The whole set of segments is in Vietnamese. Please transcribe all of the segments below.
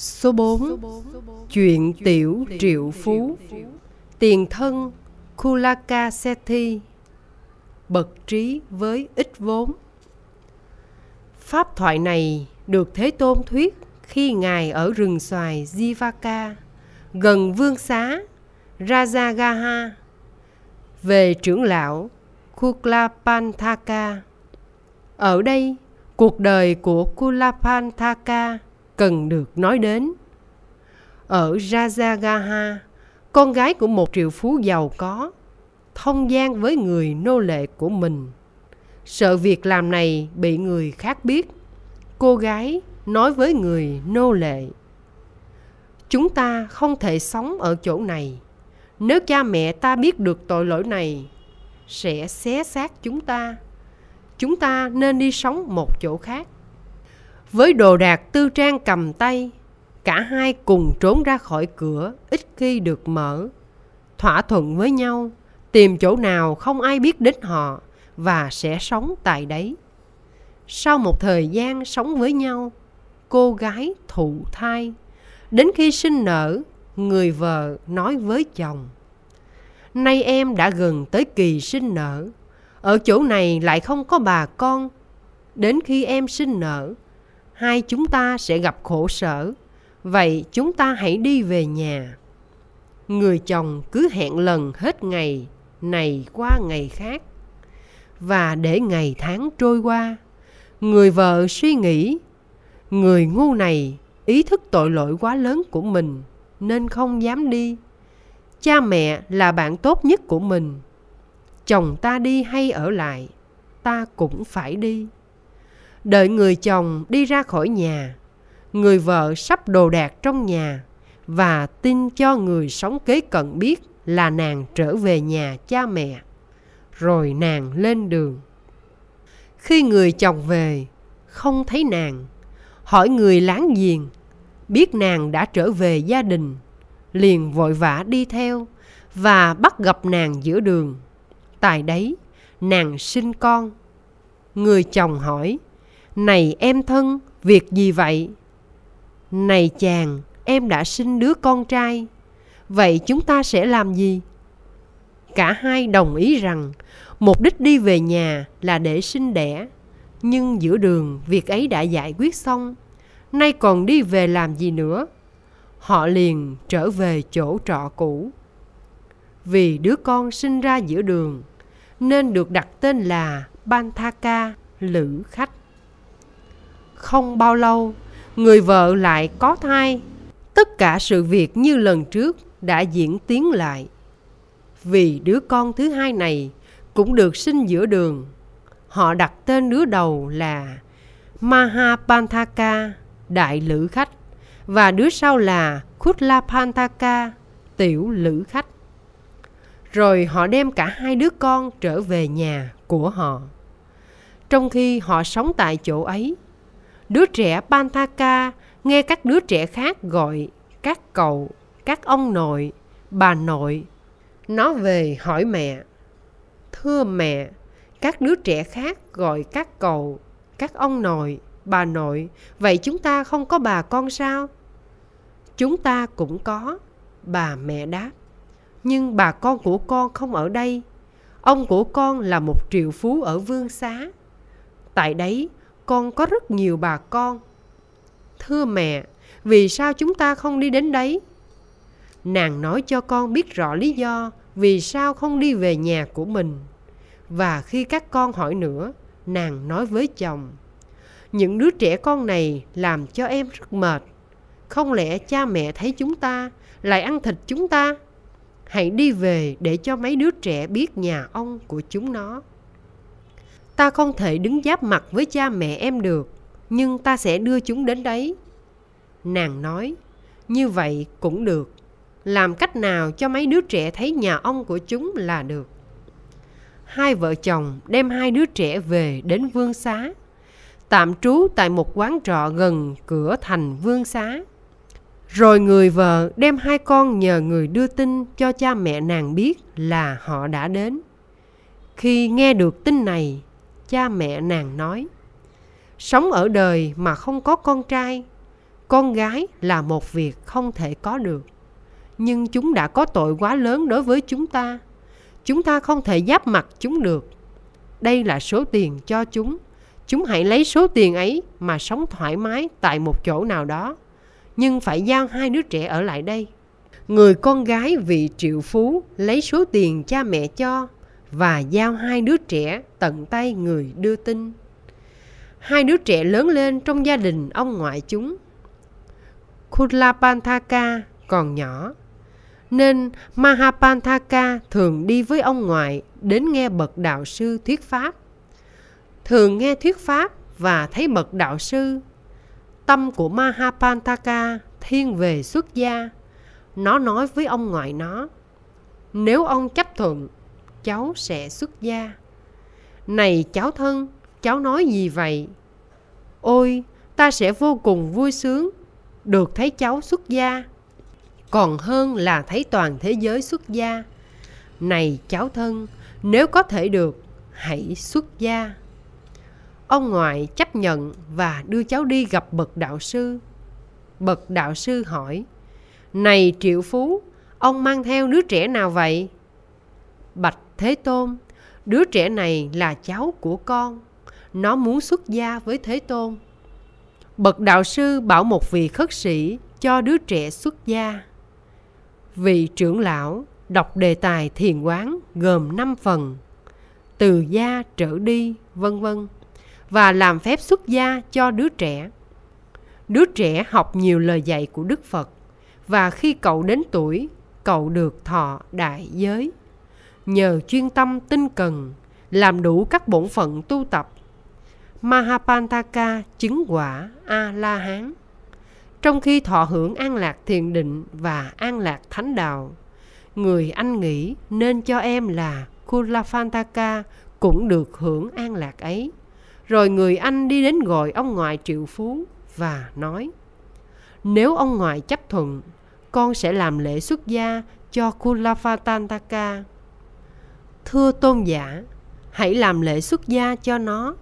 Số 4 Chuyện tiểu triệu phú Tiền thân Kulaka Sethi Bậc trí với ít vốn Pháp thoại này được Thế Tôn thuyết khi Ngài ở rừng xoài Jivaka, gần vương xá Rajagaha, về trưởng lão kulapanthaka Ở đây, cuộc đời của kulapanthaka cần được nói đến. Ở Rajagaha, con gái của một triệu phú giàu có, thông gian với người nô lệ của mình. Sợ việc làm này bị người khác biết, cô gái nói với người nô lệ. Chúng ta không thể sống ở chỗ này. Nếu cha mẹ ta biết được tội lỗi này, sẽ xé xác chúng ta. Chúng ta nên đi sống một chỗ khác. Với đồ đạc tư trang cầm tay, cả hai cùng trốn ra khỏi cửa ít khi được mở. Thỏa thuận với nhau, tìm chỗ nào không ai biết đến họ và sẽ sống tại đấy. Sau một thời gian sống với nhau, cô gái thụ thai. Đến khi sinh nở, người vợ nói với chồng. Nay em đã gần tới kỳ sinh nở, ở chỗ này lại không có bà con. Đến khi em sinh nở, hai chúng ta sẽ gặp khổ sở vậy chúng ta hãy đi về nhà người chồng cứ hẹn lần hết ngày này qua ngày khác và để ngày tháng trôi qua người vợ suy nghĩ người ngu này ý thức tội lỗi quá lớn của mình nên không dám đi cha mẹ là bạn tốt nhất của mình chồng ta đi hay ở lại ta cũng phải đi đợi người chồng đi ra khỏi nhà người vợ sắp đồ đạc trong nhà và tin cho người sống kế cận biết là nàng trở về nhà cha mẹ rồi nàng lên đường khi người chồng về không thấy nàng hỏi người láng giềng biết nàng đã trở về gia đình liền vội vã đi theo và bắt gặp nàng giữa đường tại đấy nàng sinh con người chồng hỏi này em thân, việc gì vậy? Này chàng, em đã sinh đứa con trai. Vậy chúng ta sẽ làm gì? Cả hai đồng ý rằng mục đích đi về nhà là để sinh đẻ. Nhưng giữa đường việc ấy đã giải quyết xong. Nay còn đi về làm gì nữa? Họ liền trở về chỗ trọ cũ. Vì đứa con sinh ra giữa đường nên được đặt tên là banthaka Lữ Khách. Không bao lâu, người vợ lại có thai. Tất cả sự việc như lần trước đã diễn tiến lại. Vì đứa con thứ hai này cũng được sinh giữa đường. Họ đặt tên đứa đầu là Mahapanthaka, đại lữ khách, và đứa sau là Kutlapanthaka, tiểu lữ khách. Rồi họ đem cả hai đứa con trở về nhà của họ. Trong khi họ sống tại chỗ ấy, Đứa trẻ Pantaka nghe các đứa trẻ khác gọi các cậu, các ông nội, bà nội. Nó về hỏi mẹ. Thưa mẹ, các đứa trẻ khác gọi các cậu, các ông nội, bà nội. Vậy chúng ta không có bà con sao? Chúng ta cũng có. Bà mẹ đáp. Nhưng bà con của con không ở đây. Ông của con là một triệu phú ở Vương Xá. Tại đấy, con có rất nhiều bà con. Thưa mẹ, vì sao chúng ta không đi đến đấy? Nàng nói cho con biết rõ lý do vì sao không đi về nhà của mình. Và khi các con hỏi nữa, nàng nói với chồng. Những đứa trẻ con này làm cho em rất mệt. Không lẽ cha mẹ thấy chúng ta lại ăn thịt chúng ta? Hãy đi về để cho mấy đứa trẻ biết nhà ông của chúng nó. Ta không thể đứng giáp mặt với cha mẹ em được, nhưng ta sẽ đưa chúng đến đấy. Nàng nói, như vậy cũng được. Làm cách nào cho mấy đứa trẻ thấy nhà ông của chúng là được. Hai vợ chồng đem hai đứa trẻ về đến Vương Xá, tạm trú tại một quán trọ gần cửa thành Vương Xá. Rồi người vợ đem hai con nhờ người đưa tin cho cha mẹ nàng biết là họ đã đến. Khi nghe được tin này, cha mẹ nàng nói sống ở đời mà không có con trai con gái là một việc không thể có được nhưng chúng đã có tội quá lớn đối với chúng ta chúng ta không thể giáp mặt chúng được đây là số tiền cho chúng chúng hãy lấy số tiền ấy mà sống thoải mái tại một chỗ nào đó nhưng phải giao hai đứa trẻ ở lại đây người con gái vị triệu phú lấy số tiền cha mẹ cho và giao hai đứa trẻ tận tay người đưa tin. Hai đứa trẻ lớn lên trong gia đình ông ngoại chúng. Kulapanthaka còn nhỏ, nên Mahapanthaka thường đi với ông ngoại đến nghe bậc đạo sư thuyết pháp. Thường nghe thuyết pháp và thấy bậc đạo sư. Tâm của Mahapanthaka thiên về xuất gia. Nó nói với ông ngoại nó, nếu ông chấp thuận cháu sẽ xuất gia. Này cháu thân, cháu nói gì vậy? Ôi, ta sẽ vô cùng vui sướng được thấy cháu xuất gia. Còn hơn là thấy toàn thế giới xuất gia. Này cháu thân, nếu có thể được, hãy xuất gia. Ông ngoại chấp nhận và đưa cháu đi gặp bậc đạo sư. Bậc đạo sư hỏi, Này triệu phú, ông mang theo đứa trẻ nào vậy? Bạch Thế Tôn, đứa trẻ này là cháu của con, nó muốn xuất gia với Thế Tôn. Bậc đạo sư bảo một vị khất sĩ cho đứa trẻ xuất gia. Vị trưởng lão đọc đề tài thiền quán gồm 5 phần, từ gia trở đi, vân vân và làm phép xuất gia cho đứa trẻ. Đứa trẻ học nhiều lời dạy của Đức Phật và khi cậu đến tuổi, cậu được thọ đại giới nhờ chuyên tâm tinh cần làm đủ các bổn phận tu tập mahapantaka chứng quả a la hán trong khi thọ hưởng an lạc thiền định và an lạc thánh đạo người anh nghĩ nên cho em là kulafantaka cũng được hưởng an lạc ấy rồi người anh đi đến gọi ông ngoại triệu phú và nói nếu ông ngoại chấp thuận con sẽ làm lễ xuất gia cho Kulafatantaka. Thưa tôn giả, hãy làm lễ xuất gia cho nó.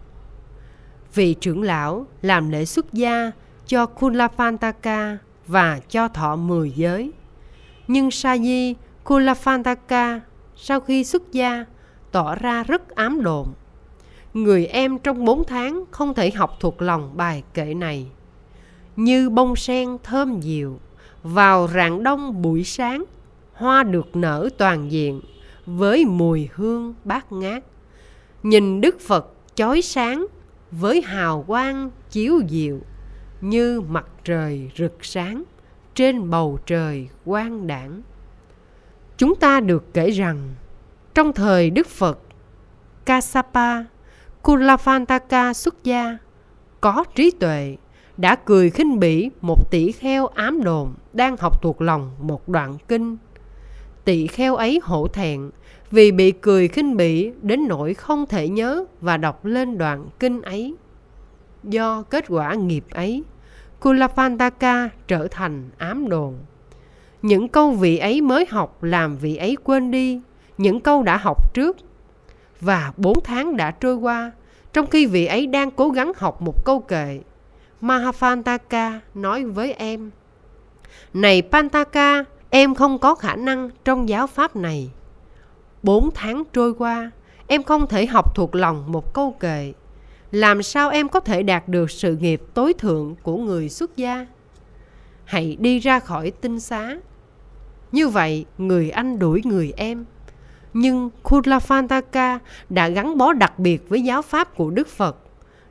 Vị trưởng lão làm lễ xuất gia cho Kulafantaka và cho thọ mười giới. Nhưng Saji Kulafantaka sau khi xuất gia tỏ ra rất ám độn. Người em trong bốn tháng không thể học thuộc lòng bài kệ này. Như bông sen thơm dịu, vào rạng đông buổi sáng, hoa được nở toàn diện với mùi hương bát ngát nhìn đức phật chói sáng với hào quang chiếu diệu như mặt trời rực sáng trên bầu trời quang đảng chúng ta được kể rằng trong thời đức phật kasapa kulafantaka xuất gia có trí tuệ đã cười khinh bỉ một tỷ kheo ám đồn đang học thuộc lòng một đoạn kinh tỳ kheo ấy hổ thẹn vì bị cười khinh bỉ đến nỗi không thể nhớ và đọc lên đoạn kinh ấy. Do kết quả nghiệp ấy, Kulapantaka trở thành ám đồn. Những câu vị ấy mới học làm vị ấy quên đi, những câu đã học trước. Và bốn tháng đã trôi qua, trong khi vị ấy đang cố gắng học một câu kệ. Mahapantaka nói với em, Này Pantaka, Em không có khả năng trong giáo pháp này. Bốn tháng trôi qua, em không thể học thuộc lòng một câu kệ. Làm sao em có thể đạt được sự nghiệp tối thượng của người xuất gia? Hãy đi ra khỏi tinh xá. Như vậy, người anh đuổi người em. Nhưng Kula Kulafantaka đã gắn bó đặc biệt với giáo pháp của Đức Phật,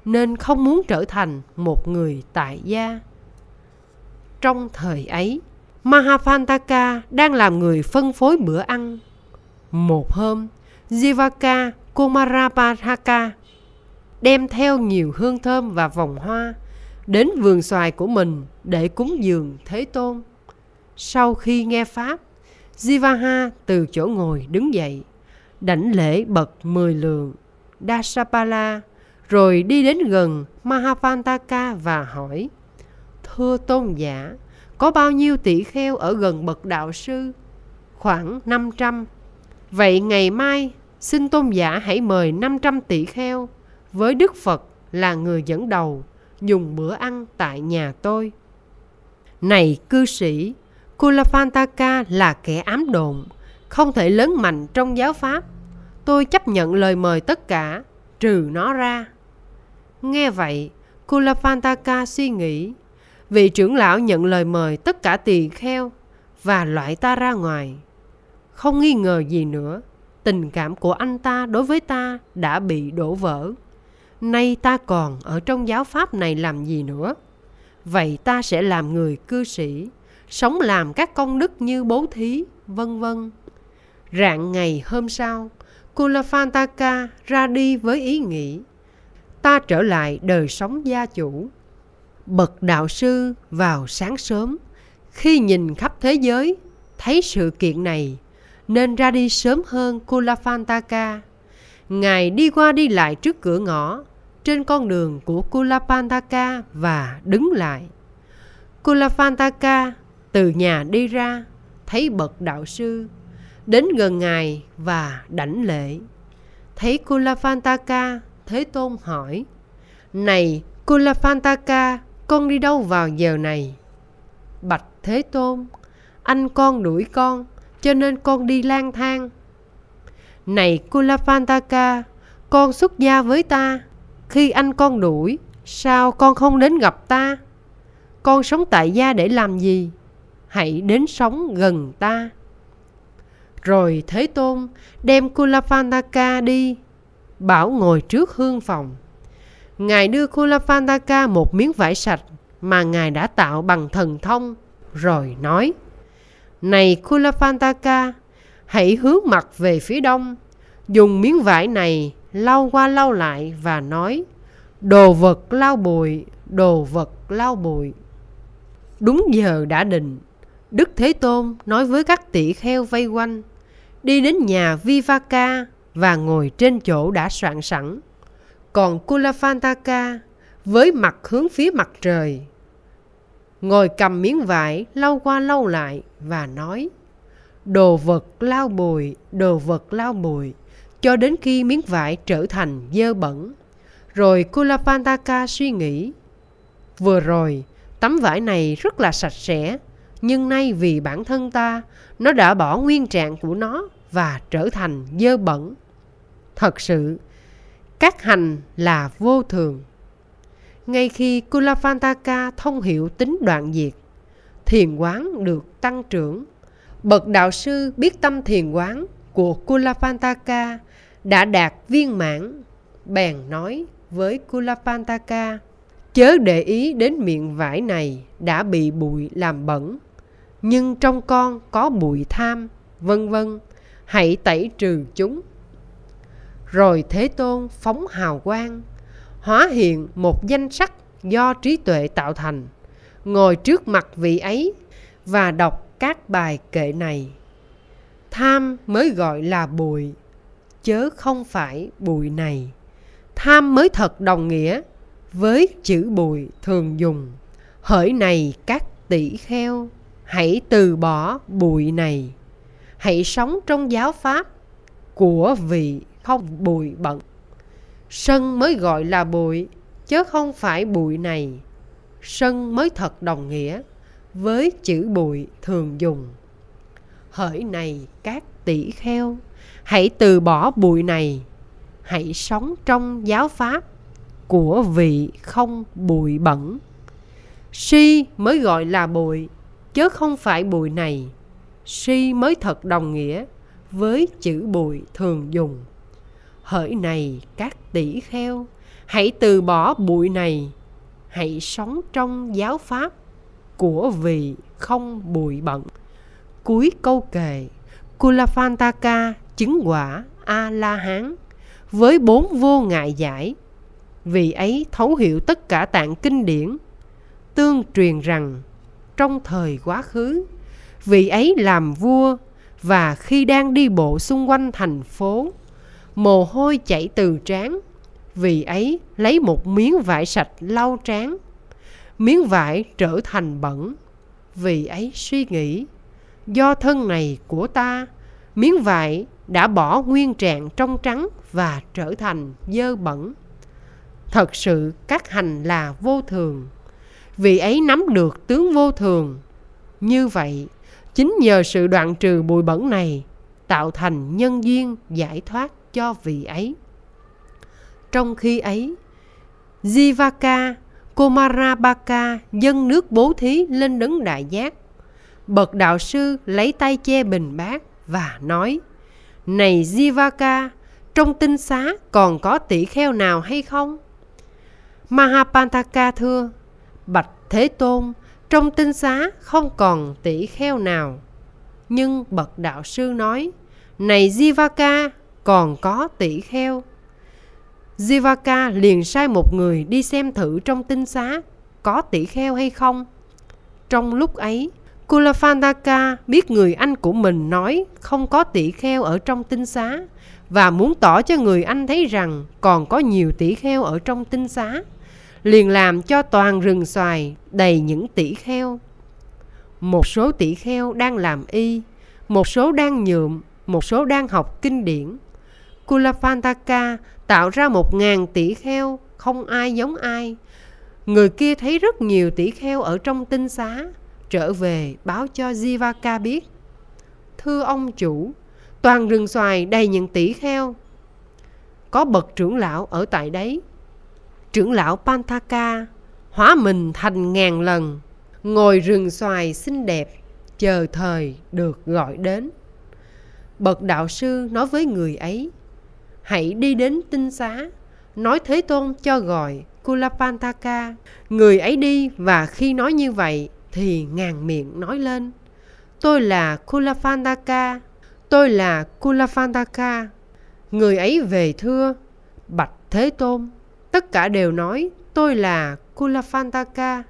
nên không muốn trở thành một người tại gia. Trong thời ấy, Mahapantaka đang làm người phân phối bữa ăn. Một hôm, Jivaka Kumarapathaka đem theo nhiều hương thơm và vòng hoa đến vườn xoài của mình để cúng dường Thế Tôn. Sau khi nghe Pháp, Jivaha từ chỗ ngồi đứng dậy, đảnh lễ bậc mười lường, Dasapala, rồi đi đến gần Mahapantaka và hỏi, Thưa Tôn giả, có bao nhiêu tỷ kheo ở gần bậc đạo sư? Khoảng 500. Vậy ngày mai, xin tôn giả hãy mời 500 tỷ kheo với Đức Phật là người dẫn đầu dùng bữa ăn tại nhà tôi. Này cư sĩ, Kulapantaka là kẻ ám độn, không thể lớn mạnh trong giáo pháp. Tôi chấp nhận lời mời tất cả, trừ nó ra. Nghe vậy, Kulapantaka suy nghĩ Vị trưởng lão nhận lời mời tất cả tỳ kheo và loại ta ra ngoài. Không nghi ngờ gì nữa, tình cảm của anh ta đối với ta đã bị đổ vỡ. Nay ta còn ở trong giáo pháp này làm gì nữa? Vậy ta sẽ làm người cư sĩ, sống làm các công đức như bố thí, vân vân. Rạng ngày hôm sau, Kulafantaka ra đi với ý nghĩ ta trở lại đời sống gia chủ bậc đạo sư vào sáng sớm khi nhìn khắp thế giới thấy sự kiện này nên ra đi sớm hơn Kulapantaka. Ngài đi qua đi lại trước cửa ngõ trên con đường của Kulapantaka và đứng lại. Kulapantaka từ nhà đi ra thấy bậc đạo sư đến gần ngài và đảnh lễ. Thấy Kulapantaka, Thế Tôn hỏi: "Này Kulapantaka, con đi đâu vào giờ này bạch thế tôn anh con đuổi con cho nên con đi lang thang này kulapantaka con xuất gia với ta khi anh con đuổi sao con không đến gặp ta con sống tại gia để làm gì hãy đến sống gần ta rồi thế tôn đem kulapantaka đi bảo ngồi trước hương phòng Ngài đưa Kulapandaka một miếng vải sạch mà Ngài đã tạo bằng thần thông, rồi nói, Này Kulapandaka, hãy hướng mặt về phía đông, dùng miếng vải này lau qua lau lại và nói, Đồ vật lau bụi, đồ vật lau bụi. Đúng giờ đã định, Đức Thế Tôn nói với các tỷ kheo vây quanh, đi đến nhà Vivaka và ngồi trên chỗ đã soạn sẵn còn Kulafantaka với mặt hướng phía mặt trời. Ngồi cầm miếng vải lau qua lau lại và nói Đồ vật lau bồi, đồ vật lau bồi cho đến khi miếng vải trở thành dơ bẩn. Rồi Kulapantaka suy nghĩ Vừa rồi, tấm vải này rất là sạch sẽ nhưng nay vì bản thân ta nó đã bỏ nguyên trạng của nó và trở thành dơ bẩn thật sự các hành là vô thường. Ngay khi Kulapantaka thông hiểu tính đoạn diệt, thiền quán được tăng trưởng. Bậc đạo sư biết tâm thiền quán của Kulapantaka đã đạt viên mãn, bèn nói với Kulapantaka, chớ để ý đến miệng vải này đã bị bụi làm bẩn, nhưng trong con có bụi tham, vân vân, hãy tẩy trừ chúng rồi Thế Tôn phóng hào quang, hóa hiện một danh sắc do trí tuệ tạo thành, ngồi trước mặt vị ấy và đọc các bài kệ này. Tham mới gọi là bụi, chớ không phải bụi này. Tham mới thật đồng nghĩa với chữ bụi thường dùng. Hỡi này các tỷ kheo, hãy từ bỏ bụi này. Hãy sống trong giáo pháp của vị không bụi bẩn Sân mới gọi là bụi, chứ không phải bụi này. Sân mới thật đồng nghĩa với chữ bụi thường dùng. Hỡi này các tỷ kheo, hãy từ bỏ bụi này, hãy sống trong giáo pháp của vị không bụi bẩn. Si mới gọi là bụi, chứ không phải bụi này. Si mới thật đồng nghĩa với chữ bụi thường dùng hỡi này các tỷ kheo hãy từ bỏ bụi này hãy sống trong giáo pháp của vị không bụi bận cuối câu kệ kulafantaka chứng quả a la hán với bốn vô ngại giải vị ấy thấu hiểu tất cả tạng kinh điển tương truyền rằng trong thời quá khứ vị ấy làm vua và khi đang đi bộ xung quanh thành phố mồ hôi chảy từ trán. Vì ấy lấy một miếng vải sạch lau trán. Miếng vải trở thành bẩn. Vì ấy suy nghĩ, do thân này của ta, miếng vải đã bỏ nguyên trạng trong trắng và trở thành dơ bẩn. Thật sự các hành là vô thường. Vì ấy nắm được tướng vô thường. Như vậy, chính nhờ sự đoạn trừ bụi bẩn này tạo thành nhân duyên giải thoát cho vị ấy. Trong khi ấy, Jivaka, Komarabaka dân nước bố thí lên đấng đại giác. Bậc đạo sư lấy tay che bình bát và nói, Này Jivaka, trong tinh xá còn có tỷ kheo nào hay không? Mahapantaka thưa, Bạch Thế Tôn, trong tinh xá không còn tỷ kheo nào. Nhưng bậc đạo sư nói, Này Jivaka, còn có tỷ kheo. Jivaka liền sai một người đi xem thử trong tinh xá có tỷ kheo hay không. Trong lúc ấy, Kulafandaka biết người anh của mình nói không có tỷ kheo ở trong tinh xá và muốn tỏ cho người anh thấy rằng còn có nhiều tỷ kheo ở trong tinh xá, liền làm cho toàn rừng xoài đầy những tỷ kheo. Một số tỷ kheo đang làm y, một số đang nhuộm, một số đang học kinh điển, Kulapantaka tạo ra một ngàn tỷ kheo, không ai giống ai. Người kia thấy rất nhiều tỷ kheo ở trong tinh xá, trở về báo cho Jivaka biết. Thưa ông chủ, toàn rừng xoài đầy những tỷ kheo. Có bậc trưởng lão ở tại đấy. Trưởng lão Pantaka hóa mình thành ngàn lần, ngồi rừng xoài xinh đẹp, chờ thời được gọi đến. Bậc đạo sư nói với người ấy – hãy đi đến tinh xá nói thế tôn cho gọi kulapantaka người ấy đi và khi nói như vậy thì ngàn miệng nói lên tôi là kulapantaka tôi là kulapantaka người ấy về thưa bạch thế tôn tất cả đều nói tôi là kulapantaka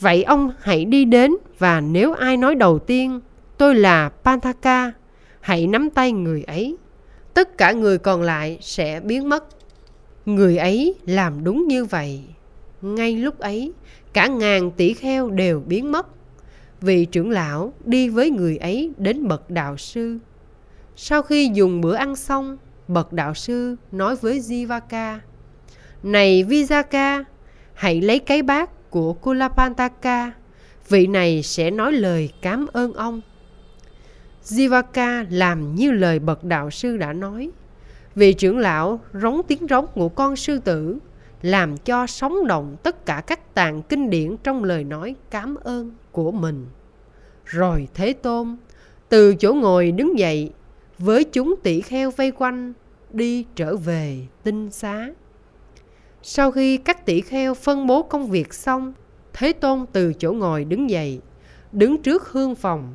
vậy ông hãy đi đến và nếu ai nói đầu tiên tôi là pantaka hãy nắm tay người ấy tất cả người còn lại sẽ biến mất. Người ấy làm đúng như vậy. Ngay lúc ấy, cả ngàn tỷ kheo đều biến mất. Vị trưởng lão đi với người ấy đến bậc đạo sư. Sau khi dùng bữa ăn xong, bậc đạo sư nói với Jivaka, Này Vizaka, hãy lấy cái bát của Kulapantaka, vị này sẽ nói lời cảm ơn ông. Jivaka làm như lời bậc đạo sư đã nói. Vị trưởng lão rống tiếng rống của con sư tử làm cho sống động tất cả các tạng kinh điển trong lời nói cảm ơn của mình. Rồi Thế Tôn từ chỗ ngồi đứng dậy với chúng tỷ kheo vây quanh đi trở về tinh xá. Sau khi các tỷ kheo phân bố công việc xong, Thế Tôn từ chỗ ngồi đứng dậy, đứng trước hương phòng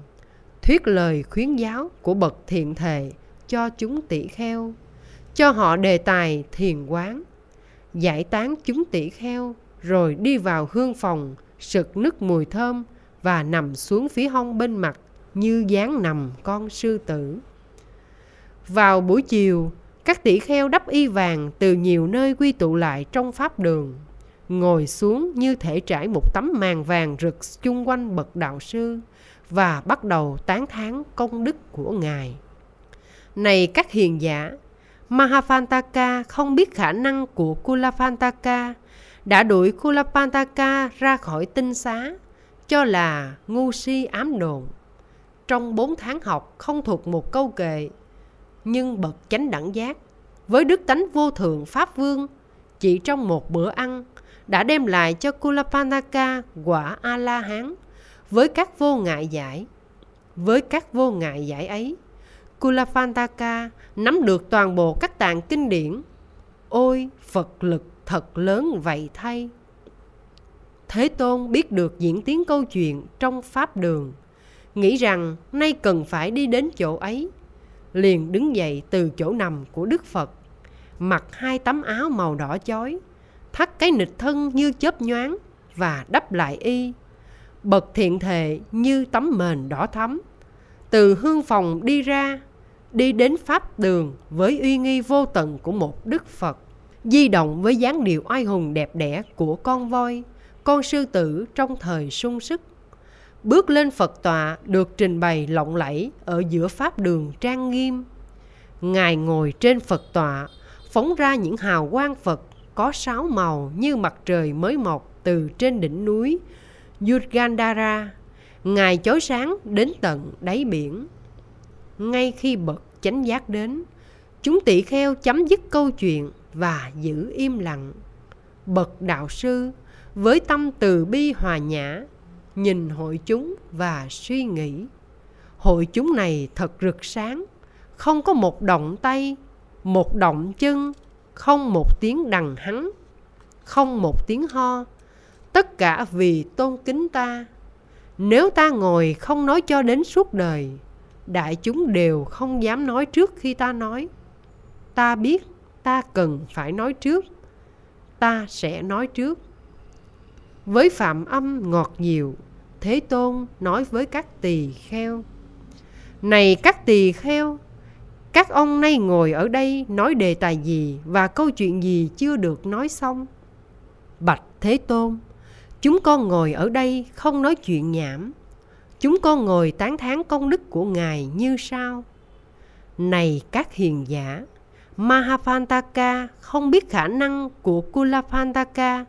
thuyết lời khuyến giáo của bậc thiện thệ cho chúng tỷ kheo cho họ đề tài thiền quán giải tán chúng tỷ kheo rồi đi vào hương phòng sực nức mùi thơm và nằm xuống phía hông bên mặt như dáng nằm con sư tử vào buổi chiều các tỷ kheo đắp y vàng từ nhiều nơi quy tụ lại trong pháp đường ngồi xuống như thể trải một tấm màn vàng rực chung quanh bậc đạo sư và bắt đầu tán thán công đức của Ngài. Này các hiền giả, Mahapantaka không biết khả năng của Kulapantaka đã đuổi Kulapantaka ra khỏi tinh xá cho là ngu si ám đồn. Trong 4 tháng học không thuộc một câu kệ, nhưng bậc chánh đẳng giác với đức tánh vô thượng Pháp Vương chỉ trong một bữa ăn đã đem lại cho Kulapantaka quả A-la-hán với các vô ngại giải. Với các vô ngại giải ấy, Kulafantaka nắm được toàn bộ các tạng kinh điển. Ôi, Phật lực thật lớn vậy thay. Thế Tôn biết được diễn tiến câu chuyện trong Pháp đường, nghĩ rằng nay cần phải đi đến chỗ ấy. Liền đứng dậy từ chỗ nằm của Đức Phật, mặc hai tấm áo màu đỏ chói, thắt cái nịch thân như chớp nhoáng và đắp lại y bậc thiện thệ như tấm mền đỏ thắm. Từ hương phòng đi ra, đi đến pháp đường với uy nghi vô tận của một Đức Phật, di động với dáng điệu oai hùng đẹp đẽ của con voi, con sư tử trong thời sung sức. Bước lên Phật tọa được trình bày lộng lẫy ở giữa pháp đường trang nghiêm. Ngài ngồi trên Phật tọa, phóng ra những hào quang Phật có sáu màu như mặt trời mới mọc từ trên đỉnh núi Yurgandhara, ngài chói sáng đến tận đáy biển. Ngay khi bậc chánh giác đến, chúng tỷ kheo chấm dứt câu chuyện và giữ im lặng. Bậc đạo sư với tâm từ bi hòa nhã, nhìn hội chúng và suy nghĩ. Hội chúng này thật rực sáng, không có một động tay, một động chân, không một tiếng đằng hắn, không một tiếng ho, tất cả vì tôn kính ta nếu ta ngồi không nói cho đến suốt đời đại chúng đều không dám nói trước khi ta nói ta biết ta cần phải nói trước ta sẽ nói trước với phạm âm ngọt nhiều thế tôn nói với các tỳ kheo này các tỳ kheo các ông nay ngồi ở đây nói đề tài gì và câu chuyện gì chưa được nói xong bạch thế tôn Chúng con ngồi ở đây không nói chuyện nhảm. Chúng con ngồi tán thán công đức của Ngài như sao? Này các hiền giả, Mahapantaka không biết khả năng của Kulapantaka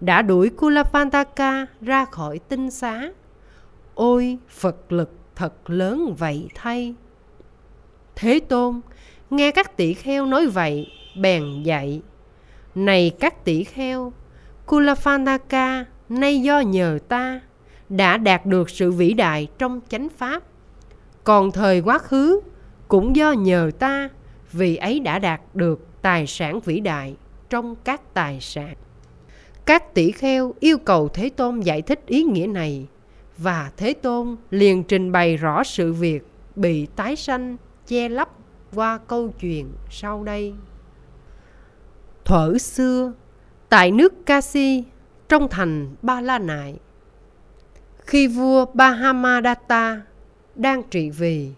đã đuổi Kulapantaka ra khỏi tinh xá. Ôi, Phật lực thật lớn vậy thay. Thế Tôn, nghe các tỷ kheo nói vậy, bèn dạy. Này các tỷ kheo, Kulapantaka nay do nhờ ta đã đạt được sự vĩ đại trong chánh pháp còn thời quá khứ cũng do nhờ ta vì ấy đã đạt được tài sản vĩ đại trong các tài sản các tỷ kheo yêu cầu thế tôn giải thích ý nghĩa này và thế tôn liền trình bày rõ sự việc bị tái sanh che lấp qua câu chuyện sau đây thuở xưa tại nước kasi trong thành Ba La Nại. Khi vua Bahamadatta đang trị vì,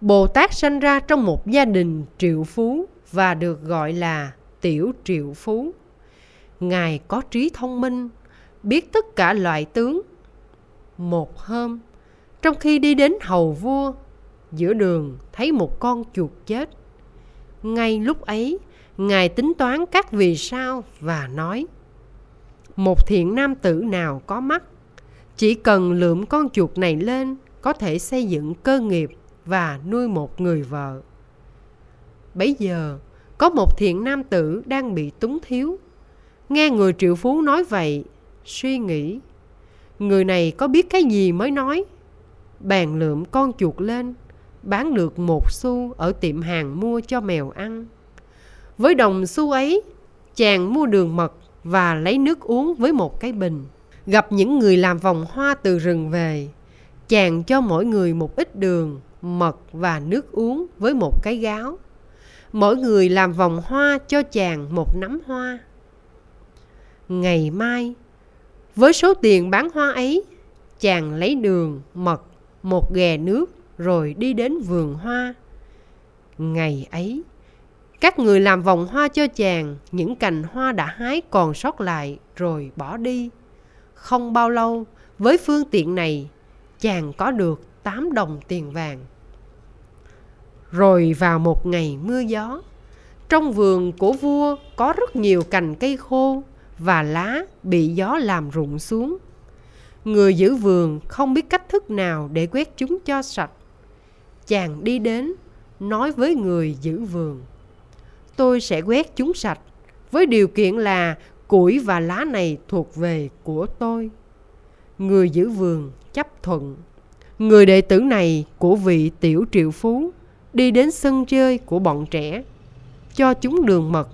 Bồ Tát sanh ra trong một gia đình triệu phú và được gọi là Tiểu Triệu Phú. Ngài có trí thông minh, biết tất cả loại tướng. Một hôm, trong khi đi đến hầu vua, giữa đường thấy một con chuột chết. Ngay lúc ấy, Ngài tính toán các vì sao và nói – một thiện nam tử nào có mắt chỉ cần lượm con chuột này lên có thể xây dựng cơ nghiệp và nuôi một người vợ bấy giờ có một thiện nam tử đang bị túng thiếu nghe người triệu phú nói vậy suy nghĩ người này có biết cái gì mới nói bàn lượm con chuột lên bán được một xu ở tiệm hàng mua cho mèo ăn với đồng xu ấy chàng mua đường mật và lấy nước uống với một cái bình. Gặp những người làm vòng hoa từ rừng về, chàng cho mỗi người một ít đường, mật và nước uống với một cái gáo. Mỗi người làm vòng hoa cho chàng một nắm hoa. Ngày mai, với số tiền bán hoa ấy, chàng lấy đường, mật, một ghè nước rồi đi đến vườn hoa. Ngày ấy, các người làm vòng hoa cho chàng, những cành hoa đã hái còn sót lại rồi bỏ đi. Không bao lâu, với phương tiện này, chàng có được tám đồng tiền vàng. Rồi vào một ngày mưa gió, trong vườn của vua có rất nhiều cành cây khô và lá bị gió làm rụng xuống. Người giữ vườn không biết cách thức nào để quét chúng cho sạch. Chàng đi đến, nói với người giữ vườn tôi sẽ quét chúng sạch với điều kiện là củi và lá này thuộc về của tôi. Người giữ vườn chấp thuận. Người đệ tử này của vị tiểu triệu phú đi đến sân chơi của bọn trẻ, cho chúng đường mật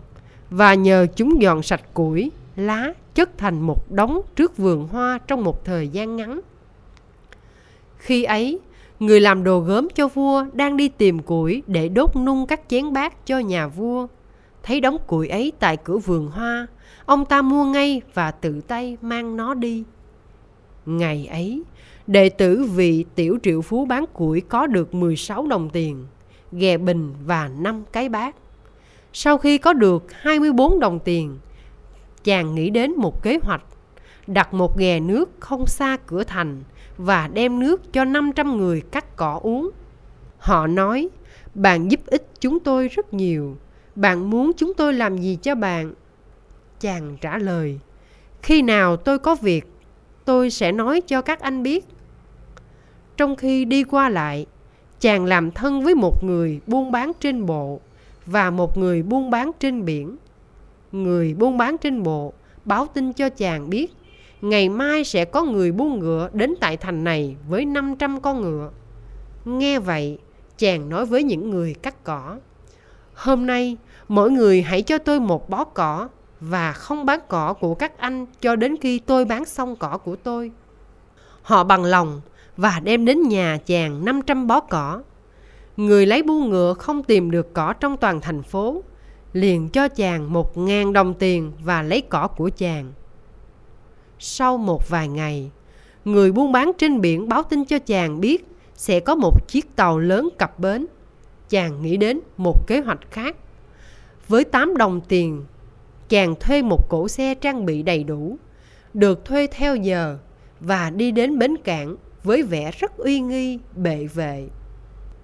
và nhờ chúng dọn sạch củi, lá chất thành một đống trước vườn hoa trong một thời gian ngắn. Khi ấy, người làm đồ gốm cho vua đang đi tìm củi để đốt nung các chén bát cho nhà vua. Thấy đống củi ấy tại cửa vườn hoa, ông ta mua ngay và tự tay mang nó đi. Ngày ấy, đệ tử vị tiểu triệu phú bán củi có được 16 đồng tiền, ghè bình và 5 cái bát. Sau khi có được 24 đồng tiền, chàng nghĩ đến một kế hoạch, đặt một ghè nước không xa cửa thành – và đem nước cho 500 người cắt cỏ uống. Họ nói, bạn giúp ích chúng tôi rất nhiều. Bạn muốn chúng tôi làm gì cho bạn? Chàng trả lời, khi nào tôi có việc, tôi sẽ nói cho các anh biết. Trong khi đi qua lại, chàng làm thân với một người buôn bán trên bộ và một người buôn bán trên biển. Người buôn bán trên bộ báo tin cho chàng biết ngày mai sẽ có người buôn ngựa đến tại thành này với 500 con ngựa. Nghe vậy, chàng nói với những người cắt cỏ. Hôm nay, mỗi người hãy cho tôi một bó cỏ và không bán cỏ của các anh cho đến khi tôi bán xong cỏ của tôi. Họ bằng lòng và đem đến nhà chàng 500 bó cỏ. Người lấy buôn ngựa không tìm được cỏ trong toàn thành phố, liền cho chàng một ngàn đồng tiền và lấy cỏ của chàng. Sau một vài ngày, người buôn bán trên biển báo tin cho chàng biết sẽ có một chiếc tàu lớn cập bến. Chàng nghĩ đến một kế hoạch khác. Với 8 đồng tiền, chàng thuê một cỗ xe trang bị đầy đủ, được thuê theo giờ và đi đến bến cảng với vẻ rất uy nghi, bệ vệ.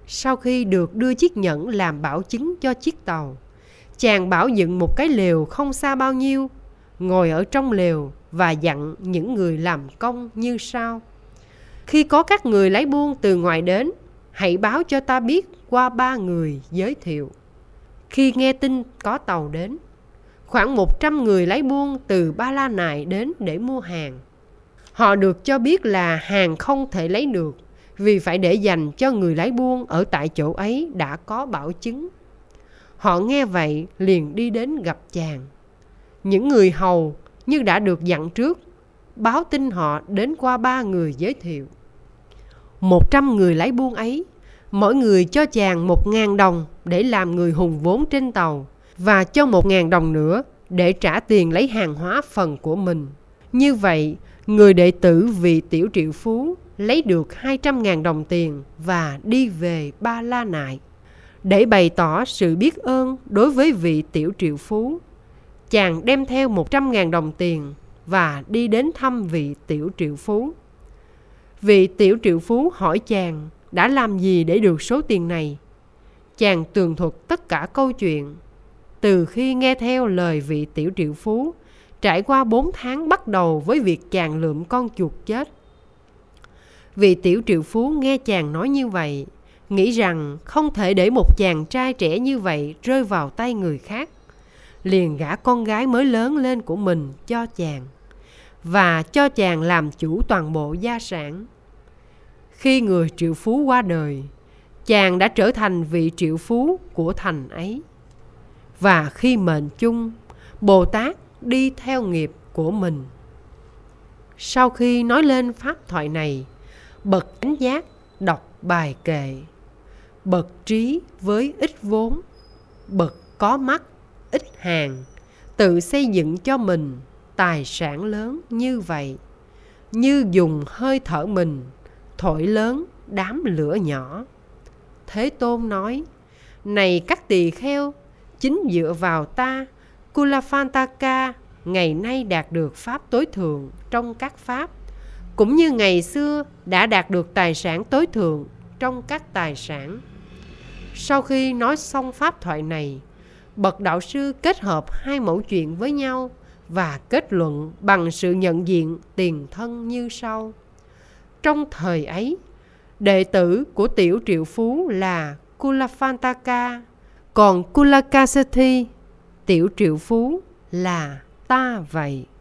Sau khi được đưa chiếc nhẫn làm bảo chứng cho chiếc tàu, chàng bảo dựng một cái lều không xa bao nhiêu, ngồi ở trong lều và dặn những người làm công như sau. Khi có các người lấy buôn từ ngoài đến, hãy báo cho ta biết qua ba người giới thiệu. Khi nghe tin có tàu đến, khoảng 100 người lấy buôn từ Ba La Nại đến để mua hàng. Họ được cho biết là hàng không thể lấy được vì phải để dành cho người lái buôn ở tại chỗ ấy đã có bảo chứng. Họ nghe vậy liền đi đến gặp chàng. Những người hầu như đã được dặn trước, báo tin họ đến qua ba người giới thiệu. Một trăm người lái buôn ấy, mỗi người cho chàng một ngàn đồng để làm người hùng vốn trên tàu và cho một ngàn đồng nữa để trả tiền lấy hàng hóa phần của mình. Như vậy, người đệ tử vị tiểu triệu phú lấy được hai trăm ngàn đồng tiền và đi về Ba La Nại để bày tỏ sự biết ơn đối với vị tiểu triệu phú chàng đem theo 100.000 đồng tiền và đi đến thăm vị tiểu triệu phú. Vị tiểu triệu phú hỏi chàng đã làm gì để được số tiền này. Chàng tường thuật tất cả câu chuyện. Từ khi nghe theo lời vị tiểu triệu phú, trải qua 4 tháng bắt đầu với việc chàng lượm con chuột chết. Vị tiểu triệu phú nghe chàng nói như vậy, nghĩ rằng không thể để một chàng trai trẻ như vậy rơi vào tay người khác liền gả con gái mới lớn lên của mình cho chàng và cho chàng làm chủ toàn bộ gia sản. Khi người triệu phú qua đời, chàng đã trở thành vị triệu phú của thành ấy. Và khi mệnh chung, Bồ Tát đi theo nghiệp của mình. Sau khi nói lên pháp thoại này, bậc chánh giác đọc bài kệ, bậc trí với ít vốn, bậc có mắt ít hàng tự xây dựng cho mình tài sản lớn như vậy như dùng hơi thở mình thổi lớn đám lửa nhỏ thế tôn nói này các tỳ kheo chính dựa vào ta kulafantaka ngày nay đạt được pháp tối thượng trong các pháp cũng như ngày xưa đã đạt được tài sản tối thượng trong các tài sản sau khi nói xong pháp thoại này bậc đạo sư kết hợp hai mẫu chuyện với nhau và kết luận bằng sự nhận diện tiền thân như sau. Trong thời ấy, đệ tử của tiểu triệu phú là Kulafantaka, còn Kulakasethi, tiểu triệu phú là ta vậy.